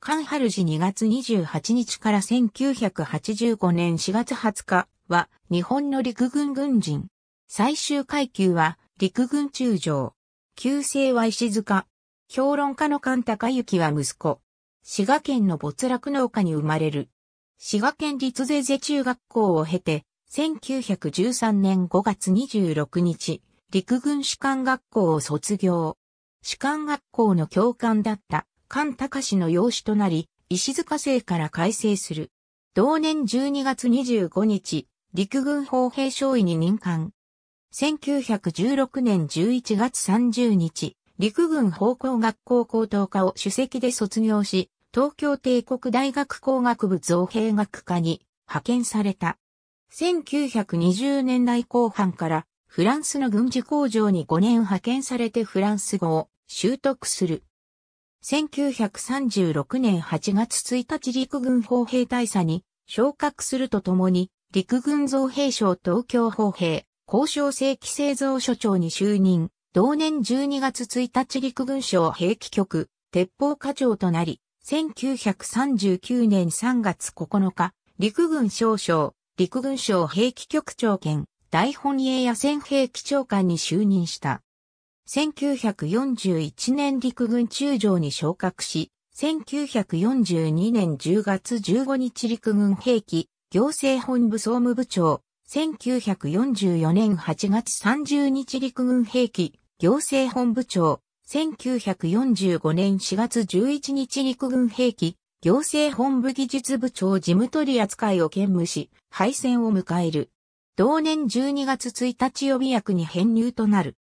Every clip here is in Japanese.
菅春寺2月28日から1985年4月20日は日本の陸軍軍人。最終階級は陸軍中将。旧姓は石塚。評論家の菅高幸は息子。滋賀県の没落農家に生まれる。滋賀県立税税中学校を経て、1913年5月26日、陸軍士官学校を卒業。士官学校の教官だった関隆の養子となり、石塚生から改正する。同年12月25日、陸軍砲兵少尉に任官。1916年11月30日、陸軍砲工学校高等科を主席で卒業し、東京帝国大学工学部造兵学科に派遣された。1920年代後半からフランスの軍事工場に5年派遣されてフランス語を習得する。1936年8月1日陸軍砲兵大佐に昇格するとともに、陸軍造兵省東京砲兵、交渉正規製造所長に就任、同年12月1日陸軍省兵器局、鉄砲課長となり、1939年3月9日、陸軍少将、陸軍省兵器局長兼、大本営野戦兵器長官に就任した。1941年陸軍中将に昇格し、1942年10月15日陸軍兵器行政本部総務部長、1944年8月30日陸軍兵器行政本部長、1945年4月11日陸軍兵器行政本部技術部長事務取扱いを兼務し、敗戦を迎える。同年12月1日予備役に編入となる。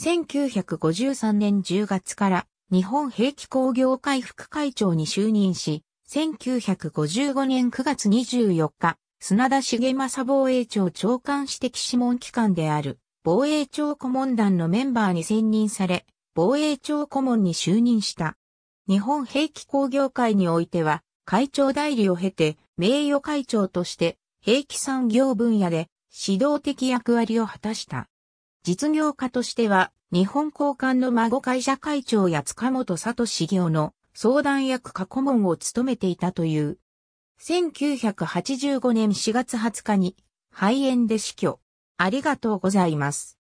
1953年10月から日本兵器工業会副会長に就任し、1955年9月24日、砂田重政防衛庁長官指摘諮問機関である防衛庁顧問団のメンバーに選任され、防衛庁顧問に就任した。日本兵器工業会においては、会長代理を経て、名誉会長として、兵器産業分野で指導的役割を果たした。実業家としては、日本交換の孫会社会長や塚本聡行の相談役過顧問を務めていたという。1985年4月20日に肺炎で死去。ありがとうございます。